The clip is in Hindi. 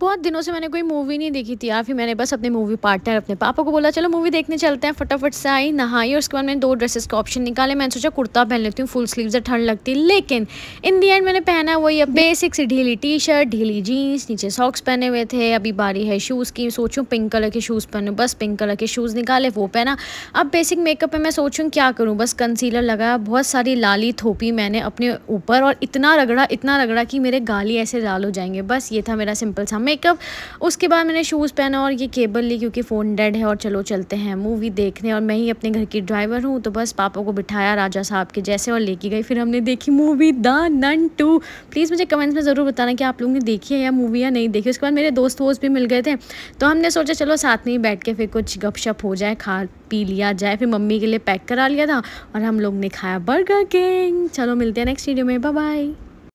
बहुत दिनों से मैंने कोई मूवी नहीं देखी थी या फिर मैंने बस अपने मूवी पार्टनर अपने पापा को बोला चलो मूवी देखने चलते हैं फटाफट से आई नहाई और उसके बाद मैंने दो ड्रेसेस का ऑप्शन निकाले मैंने सोचा कुर्ता पहन लेती हूँ फुल स्लीव से ठंड लगती है लेकिन इन दी एंड मैंने पहना वही अब बेसिक सी ढीली टी शर्ट ढीली जीन्स नीचे सॉक्स पहने हुए थे अभी बारी है शूज़ की सोचूँ पिंक कलर के शूज़ पहनूँ बस पिंक कलर के शूज़ निकाले वो पहना अब बेसिक मेकअप में मैं सोचूँ क्या करूँ बस कंसीलर लगाया बहुत सारी लाली थोपी मैंने अपने ऊपर और इतना रगड़ा इतना रगड़ा कि मेरे गाली ऐसे लाल हो जाएंगे बस ये था मेरा सिंपल सा मेकअप उसके बाद मैंने शूज़ पहना और ये केबल ली क्योंकि फ़ोन डेड है और चलो चलते हैं मूवी देखने और मैं ही अपने घर की ड्राइवर हूँ तो बस पापा को बिठाया राजा साहब के जैसे और लेके गई फिर हमने देखी movie the nun two please मुझे कमेंट्स में ज़रूर बताना कि आप लोगों ने देखी है या मूवी या नहीं देखी उसके बाद मेरे दोस्त वोस्त भी मिल गए थे तो हमने सोचा चलो साथ में ही बैठ के फिर कुछ गपशप हो जाए खा पी लिया जाए फिर मम्मी के लिए पैक करा लिया था और हम लोग ने खाया बर्गर किंग चलो मिलते हैं नेक्स्ट वीडियो में बाय बाय